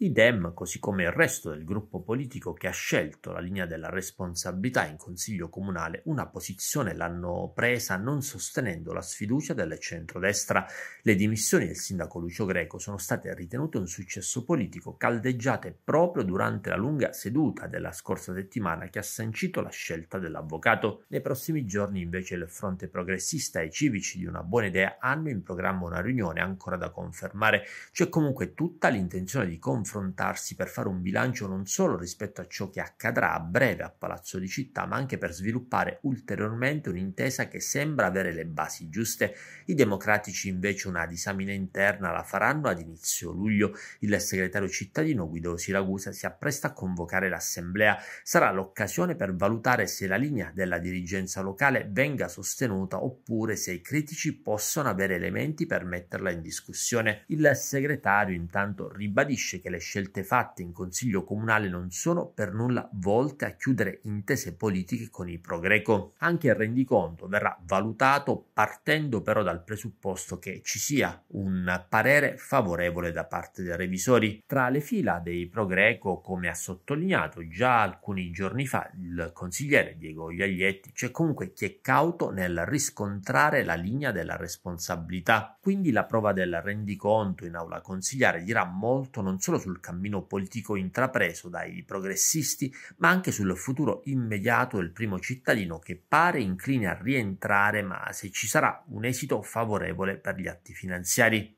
I Dem, così come il resto del gruppo politico che ha scelto la linea della responsabilità in consiglio comunale, una posizione l'hanno presa non sostenendo la sfiducia del centrodestra. Le dimissioni del sindaco Lucio Greco sono state ritenute un successo politico, caldeggiate proprio durante la lunga seduta della scorsa settimana che ha sancito la scelta dell'avvocato. Nei prossimi giorni invece il fronte progressista e i civici di una buona idea hanno in programma una riunione ancora da confermare. C'è comunque tutta l'intenzione di confermare confrontarsi per fare un bilancio non solo rispetto a ciò che accadrà a breve a Palazzo di Città, ma anche per sviluppare ulteriormente un'intesa che sembra avere le basi giuste. I democratici invece una disamina interna la faranno ad inizio luglio. Il segretario cittadino Guido Siragusa si appresta a convocare l'assemblea. Sarà l'occasione per valutare se la linea della dirigenza locale venga sostenuta oppure se i critici possono avere elementi per metterla in discussione. Il segretario intanto ribadisce che le le scelte fatte in Consiglio Comunale non sono per nulla volte a chiudere intese politiche con i pro-greco. Anche il rendiconto verrà valutato partendo però dal presupposto che ci sia un parere favorevole da parte dei revisori. Tra le fila dei pro-greco, come ha sottolineato già alcuni giorni fa il consigliere Diego Iaglietti, c'è comunque chi è cauto nel riscontrare la linea della responsabilità. Quindi la prova del rendiconto in aula consigliare dirà molto non solo su sul cammino politico intrapreso dai progressisti, ma anche sul futuro immediato del primo cittadino che pare incline a rientrare, ma se ci sarà un esito favorevole per gli atti finanziari.